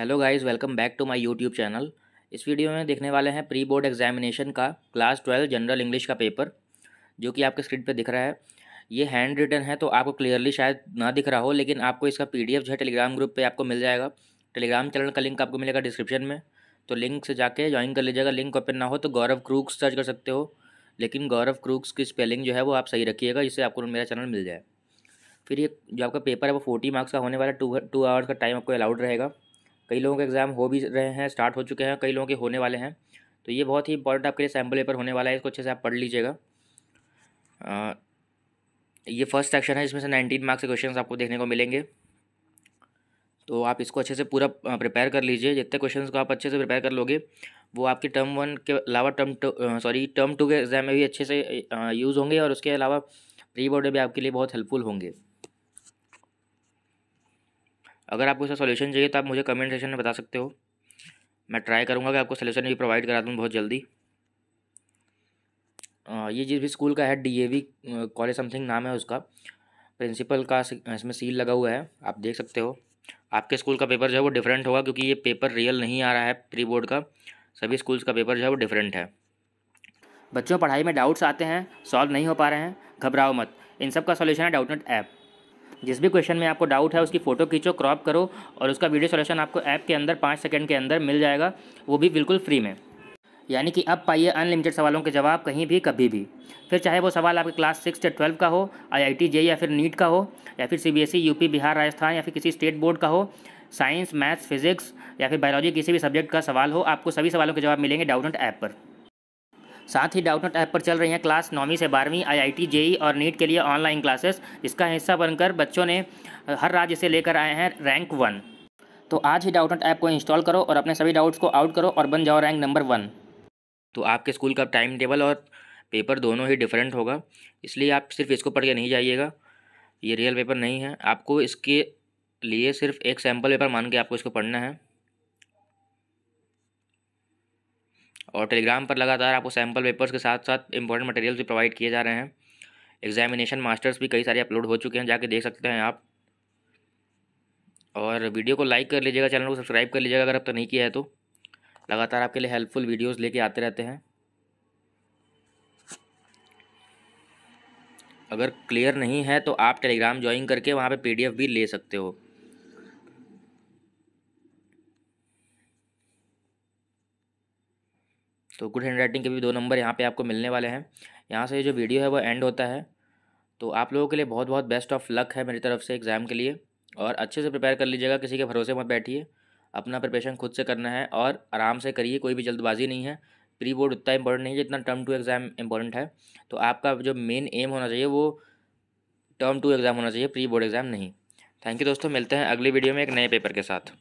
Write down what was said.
hello guys welcome back to my YouTube channel इस वीडियो में देखने वाले हैं प्री बोर्ड एग्जामिनेशन का क्लास ट्वेल्व जनरल इंग्लिश का पेपर जो कि आपके स्क्रीन पे दिख रहा है ये हैंड रिटन है तो आपको क्लियरली शायद ना दिख रहा हो लेकिन आपको इसका पी जो है टेलीग्राम ग्रुप पर आपको मिल जाएगा टेलीग्राम चैनल का लिंक आपको मिलेगा डिस्क्रिप्शन में तो लिंक से जाके ज्वाइन कर लीजिएगा लिंक ओपन ना हो तो गौरव क्रूक्स सर्च कर सकते हो लेकिन गौरव क्रूक्स की स्पेलिंग जो है वो आप सही रखिएगा इससे आपको मेरा चैनल मिल जाए फिर ये जो आपका पेपर है वो फोर्टी मार्क्स का होने वाला टू टू आवर्स का टाइम आपको अलाउड रहेगा कई लोगों के एग्ज़ाम हो भी रहे हैं स्टार्ट हो चुके हैं कई लोगों के होने वाले हैं तो ये बहुत ही इंपॉर्टेंट आपके लिए सैम्पल पेपर होने वाला है इसको अच्छे से आप पढ़ लीजिएगा ये फर्स्ट सेक्शन है इसमें से नाइनटीन मार्क्स के क्वेश्चन आपको देखने को मिलेंगे तो आप इसको अच्छे से पूरा प्रिपेयर कर लीजिए जितने क्वेश्चन को आप अच्छे से प्रिपेयर कर लोगे वो आपके टर्म वन के अलावा term two sorry term two के एग्ज़ाम में भी अच्छे से यूज़ होंगे और उसके अलावा प्री बोर्ड में भी आपके लिए बहुत हेल्पफुल होंगे अगर आपको इसका सोल्यूशन चाहिए तो आप मुझे कमेंट सेक्शन में बता सकते हो मैं ट्राई करूँगा कि आपको सोल्यूशन भी प्रोवाइड करा दूँ बहुत जल्दी ये जिस भी स्कूल का है डीएवी कॉलेज समथिंग नाम है उसका प्रिंसिपल का इसमें सील लगा हुआ है आप देख सकते हो आपके स्कूल का पेपर जो है वो डिफरेंट होगा क्योंकि ये पेपर रियल नहीं आ रहा है प्री बोर्ड का सभी स्कूल्स का पेपर जो है वो डिफरेंट है बच्चों पढ़ाई में डाउट्स आते हैं सॉल्व नहीं हो पा रहे हैं घबराओ मत इन सब का सोल्यूशन है डाउटनेट ऐप जिस भी क्वेश्चन में आपको डाउट है उसकी फ़ोटो खींचो क्रॉप करो और उसका वीडियो सोल्यूशन आपको ऐप के अंदर पाँच सेकेंड के अंदर मिल जाएगा वो भी बिल्कुल फ्री में यानी कि अब पाइए अनलिमिटेड सवालों के जवाब कहीं भी कभी भी फिर चाहे वो सवाल आपके क्लास सिक्स या ट्वेल्व का हो आईआईटी जे या फिर नीट का हो या फिर CBSE UP e, Bihar Rajasthan या फिर किसी स्टेट बोर्ड का हो साइंस मैथ्स फिजिक्स या फिर बायोलॉजी किसी भी सब्जेक्ट का सवाल हो आपको सभी सवालों के जवाब मिलेंगे डाउट ऐप पर साथ ही डाउटनेट ऐप पर चल रही हैं क्लास नौवीं से बारहवीं आईआईटी जेई e और नीट के लिए ऑनलाइन क्लासेस इसका हिस्सा बनकर बच्चों ने हर राज्य से लेकर आए हैं रैंक वन तो आज ही डाउटनेट ऐप को इंस्टॉल करो और अपने सभी डाउट्स को आउट करो और बन जाओ रैंक नंबर वन तो आपके स्कूल का टाइम टेबल और पेपर दोनों ही डिफरेंट होगा इसलिए आप सिर्फ इसको पढ़ के नहीं जाइएगा ये रियल पेपर नहीं है आपको इसके लिए सिर्फ एक सैम्पल पेपर मान के आपको इसको पढ़ना है और टेलीग्राम पर लगातार आपको सैम्पल पेपर्स के साथ साथ इंपॉर्टेंट मटेरियल्स भी प्रोवाइड किए जा रहे हैं एग्जामिनेशन मास्टर्स भी कई सारे अपलोड हो चुके हैं जाके देख सकते हैं आप और वीडियो को लाइक कर लीजिएगा चैनल को सब्सक्राइब कर लीजिएगा अगर अब तक तो नहीं किया है तो लगातार आपके लिए हेल्पफुल वीडियोस लेके आते रहते हैं अगर क्लियर नहीं है तो आप टेलीग्राम ज्वाइन करके वहाँ पे पीडीएफ भी ले सकते हो तो गुड हैंड राइटिंग के भी दो नंबर यहाँ पे आपको मिलने वाले हैं यहाँ से जो वीडियो है वो एंड होता है तो आप लोगों के लिए बहुत बहुत बेस्ट ऑफ लक है मेरी तरफ से एग्ज़ाम के लिए और अच्छे से प्रिपेयर कर लीजिएगा किसी के भरोसे मत बैठिए अपना प्रिपरेशन खुद से करना है और आराम से करिए कोई भी जल्दबाजी नहीं है प्री बोर्ड उतना इंपॉर्टेंट नहीं है जितना टर्म टू एग्ज़ाम इंपॉर्टेंट है तो आपका जो मेन एम होना चाहिए वो टर्म टू एग्ज़ाम होना चाहिए प्री बोर्ड एग्ज़ाम नहीं थैंक यू दोस्तों मिलते हैं अगली वीडियो में एक नए पेपर के साथ